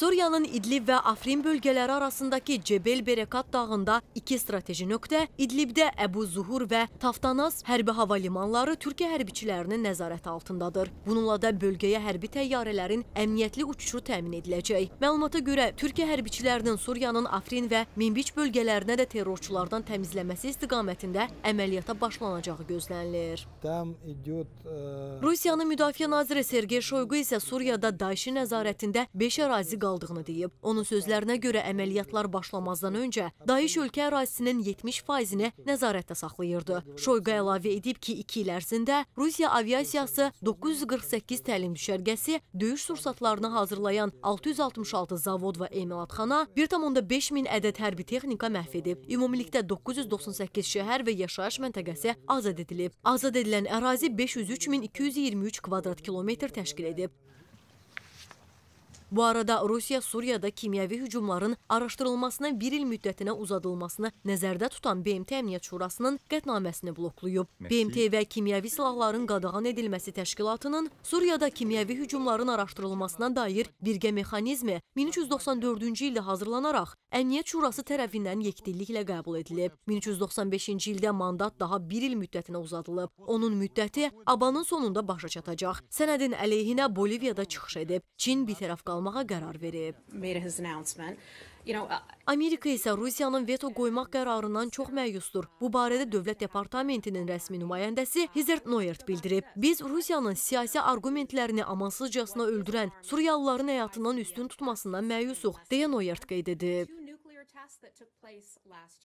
Suriyanın İdlib və Afrin bölgələri arasındakı Cebel Berekat dağında iki strateji nöqtə, İdlibdə Əbu Zuhur və Taftanas hərbi hava limanları Türkiyə hərbiçilərinin nəzarəti altındadır. Bununla da bölgəyə hərbi təyyarələrin əmniyyətli uçuşu təmin ediləcək. Məlumata görə Türkiyə hərbiçilərinin Suriyanın Afrin və Minbiç bölgələrinə də terrorçulardan təmizləməsi istiqamətində əməliyyata başlanacağı gözlənilir. E, Rusiyanın Müdafiə Naziri Sergey Şoyqu isə Suriyada Daişi nəzarətində 5 ərazi qalır aldığını deyib. Onun sözlərinə görə əməliyyatlar başlamazdan öncə Dayiş ölkə ərazisinin 70%-ni nəzarətdə saxlayırdı. Şoyqa əlavə edib ki, 2 il ərzində Rusiya aviasiyası 948 təlim düşərgəsi, döyüş sursatlarını hazırlayan 666 zavod və emalatxana, 1,5 min ədəd hərbi texnika məhv edib. Ümumilikdə 998 şəhər və yaşayış məntəqəsi azad edilib. Azad edilən ərazi 503223 kvadrat kilometr təşkil edib. Bu arada Rusiya Suriyada kimyəvi hücumların araşdırılmasına bir il müddətinə uzadılmasını nəzərdə tutan BMT Əmniyyət Şurasının qətnaməsini bloklayıb. BMT və Kimyəvi Silahların Qadağan Edilməsi Təşkilatının Suriyada kimyəvi hücumların araşdırılmasına dair birgə mexanizmi 1394-cü ildə hazırlanaraq Əmniyyət Şurası tərəfindən yekdilliklə qəbul edilib. 1395-ci ildə mandat daha bir il müddətinə uzadılıb. Onun müddəti abanın sonunda başa çatacaq. Sənədin əleyhinə Boliviyada çıxış edib. Çin bir tərəf qalıb almağa qərar verib. Uh, Amerika isə Rusiyanın veto qoymaq qərarından çox məyusdur. Bu barədə Dövlət Departamentinin rəsmi nümayəndəsi Hizert Noyert bildirib. Biz Rusiyanın siyasi argumentlərini amansızcasına öldürən Suriyalıların həyatından üstün tutmasından məyusuq, deyə Noyert qeyd edib.